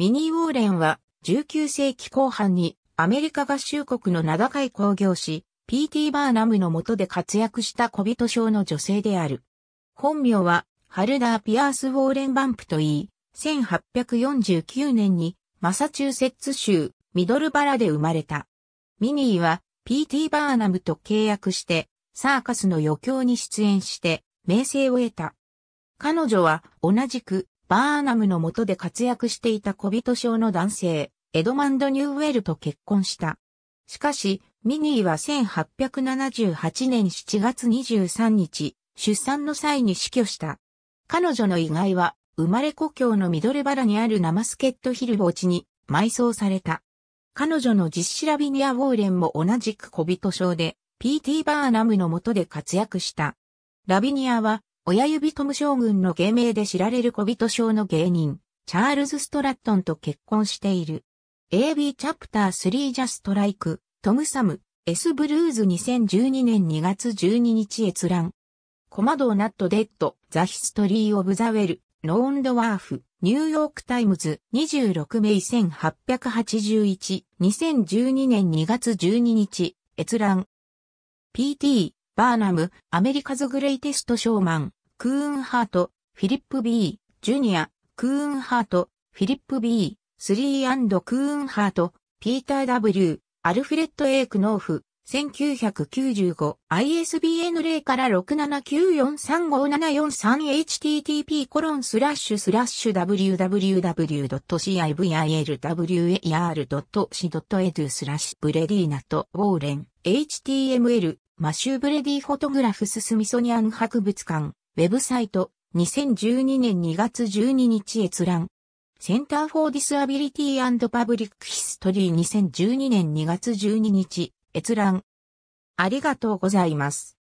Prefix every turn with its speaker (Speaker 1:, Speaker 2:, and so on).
Speaker 1: ミニー・ウォーレンは19世紀後半にアメリカ合衆国の名高い工業師、P.T. バーナムの下で活躍した小人賞の女性である。本名は、ハルダー・ピアース・ウォーレン・バンプといい、1849年にマサチューセッツ州ミドルバラで生まれた。ミニーは P.T. バーナムと契約してサーカスの余興に出演して名声を得た。彼女は同じくバーナムの下で活躍していた小人症の男性、エドマンド・ニューウェルと結婚した。しかし、ミニーは1878年7月23日、出産の際に死去した。彼女の遺骸は、生まれ故郷のミドルバラにあるナマスケットヒル墓地に埋葬された。彼女の実子ラビニア・ウォーレンも同じく小人症で、P.T. バーナムの下で活躍した。ラビニアは親指トム将軍の芸名で知られる小人賞の芸人、チャールズ・ストラットンと結婚している。AB チャプター3ジャストライク、トム・サム、S ブルーズ2012年2月12日閲覧。コマドーナット・デッド、ザ・ヒストリー・オブ・ザ・ウェル、ノーンド・ワーフ、ニューヨーク・タイムズ、26名1881、2012年2月12日、閲覧。PT、バーナム、アメリカズ・グレイテスト・ショーマン、クーンハート、フィリップ・ B、ジュニア、クーンハート、フィリップ・ B、スリークーンハート、ピーター・ W、アルフレッド・ A・ クノーフ、1995 ISBN 0から6 7 9 4 3 5 7 4 3 h t t p コロンスラッシュスラッシュ w w w c i v i l w a r c e d u スラッシュブレディーナとウォーレン html マシュー・ブレディ・フォトグラフス・スミソニアン博物館、ウェブサイト、2012年2月12日閲覧。センター・フォー・ディスアビリティ・パブリック・ヒストリー2012年2月12日、閲覧。ありがとうございます。